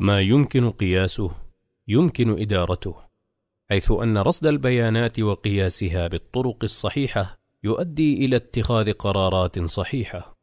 ما يمكن قياسه يمكن ادارته حيث ان رصد البيانات وقياسها بالطرق الصحيحه يؤدي الى اتخاذ قرارات صحيحه